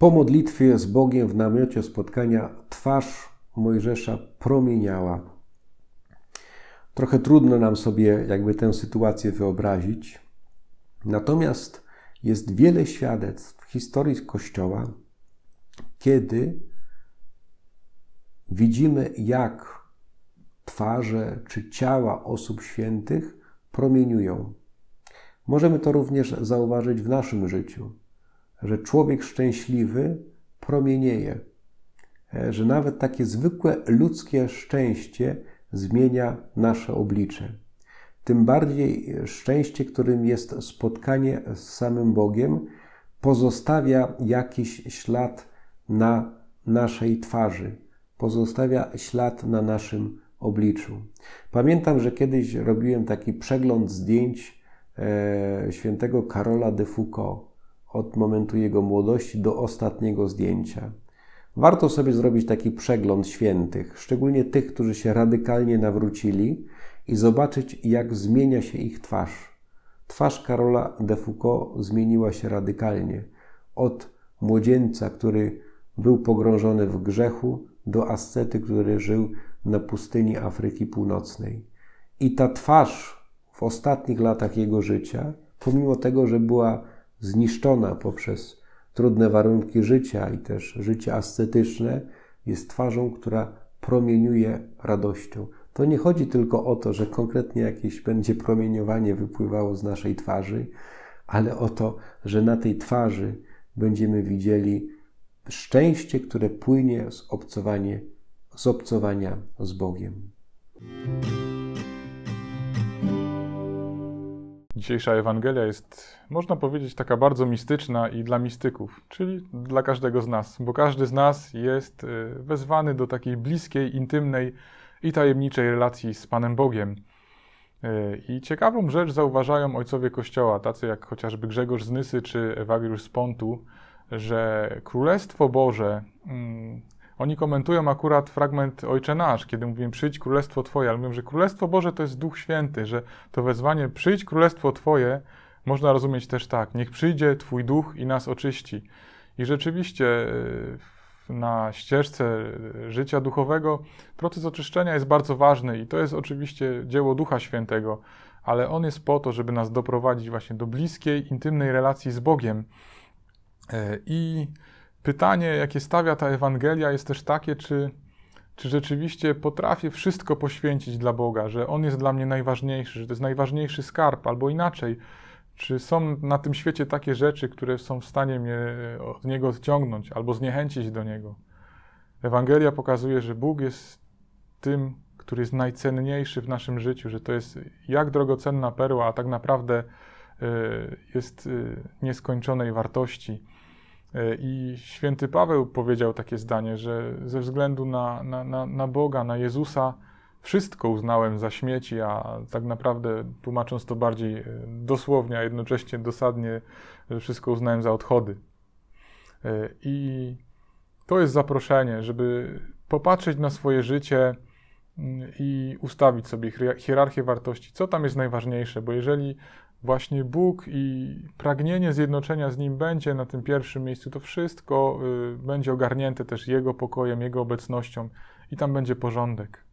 Po modlitwie z Bogiem w namiocie spotkania twarz Mojżesza promieniała. Trochę trudno nam sobie jakby tę sytuację wyobrazić. Natomiast jest wiele świadectw w historii Kościoła, kiedy widzimy, jak twarze czy ciała osób świętych promieniują. Możemy to również zauważyć w naszym życiu że człowiek szczęśliwy promienieje, e, że nawet takie zwykłe ludzkie szczęście zmienia nasze oblicze. Tym bardziej szczęście, którym jest spotkanie z samym Bogiem, pozostawia jakiś ślad na naszej twarzy, pozostawia ślad na naszym obliczu. Pamiętam, że kiedyś robiłem taki przegląd zdjęć e, świętego Karola de Foucault od momentu jego młodości do ostatniego zdjęcia. Warto sobie zrobić taki przegląd świętych, szczególnie tych, którzy się radykalnie nawrócili, i zobaczyć, jak zmienia się ich twarz. Twarz Karola de Foucault zmieniła się radykalnie. Od młodzieńca, który był pogrążony w grzechu, do ascety, który żył na pustyni Afryki Północnej. I ta twarz w ostatnich latach jego życia, pomimo tego, że była zniszczona poprzez trudne warunki życia i też życie ascetyczne, jest twarzą, która promieniuje radością. To nie chodzi tylko o to, że konkretnie jakieś będzie promieniowanie wypływało z naszej twarzy, ale o to, że na tej twarzy będziemy widzieli szczęście, które płynie z, obcowanie, z obcowania z Bogiem. Dzisiejsza Ewangelia jest, można powiedzieć, taka bardzo mistyczna i dla mistyków, czyli dla każdego z nas, bo każdy z nas jest y, wezwany do takiej bliskiej, intymnej i tajemniczej relacji z Panem Bogiem. Y, I ciekawą rzecz zauważają ojcowie Kościoła, tacy jak chociażby Grzegorz z Nysy czy Ewagriusz z Pontu, że Królestwo Boże mm, oni komentują akurat fragment Ojcze Nasz, kiedy mówiłem przyjdź królestwo Twoje, ale mówią, że królestwo Boże to jest Duch Święty, że to wezwanie przyjdź królestwo Twoje można rozumieć też tak, niech przyjdzie Twój Duch i nas oczyści. I rzeczywiście y, na ścieżce życia duchowego proces oczyszczenia jest bardzo ważny i to jest oczywiście dzieło Ducha Świętego, ale on jest po to, żeby nas doprowadzić właśnie do bliskiej, intymnej relacji z Bogiem. Y, I pytanie, jakie stawia ta Ewangelia, jest też takie, czy, czy rzeczywiście potrafię wszystko poświęcić dla Boga, że On jest dla mnie najważniejszy, że to jest najważniejszy skarb, albo inaczej, czy są na tym świecie takie rzeczy, które są w stanie mnie e, od Niego odciągnąć albo zniechęcić do Niego. Ewangelia pokazuje, że Bóg jest tym, który jest najcenniejszy w naszym życiu, że to jest jak drogocenna perła, a tak naprawdę e, jest e, nieskończonej wartości. E, I święty Paweł powiedział takie zdanie, że ze względu na, na, na, na Boga, na Jezusa, wszystko uznałem za śmieci, a tak naprawdę tłumacząc to bardziej e, dosłownie, a jednocześnie dosadnie, że wszystko uznałem za odchody. E, I to jest zaproszenie, żeby popatrzeć na swoje życie mm, i ustawić sobie hierarchię wartości, co tam jest najważniejsze, bo jeżeli właśnie Bóg i pragnienie zjednoczenia z Nim będzie na tym pierwszym miejscu. To wszystko y, będzie ogarnięte też Jego pokojem, Jego obecnością i tam będzie porządek.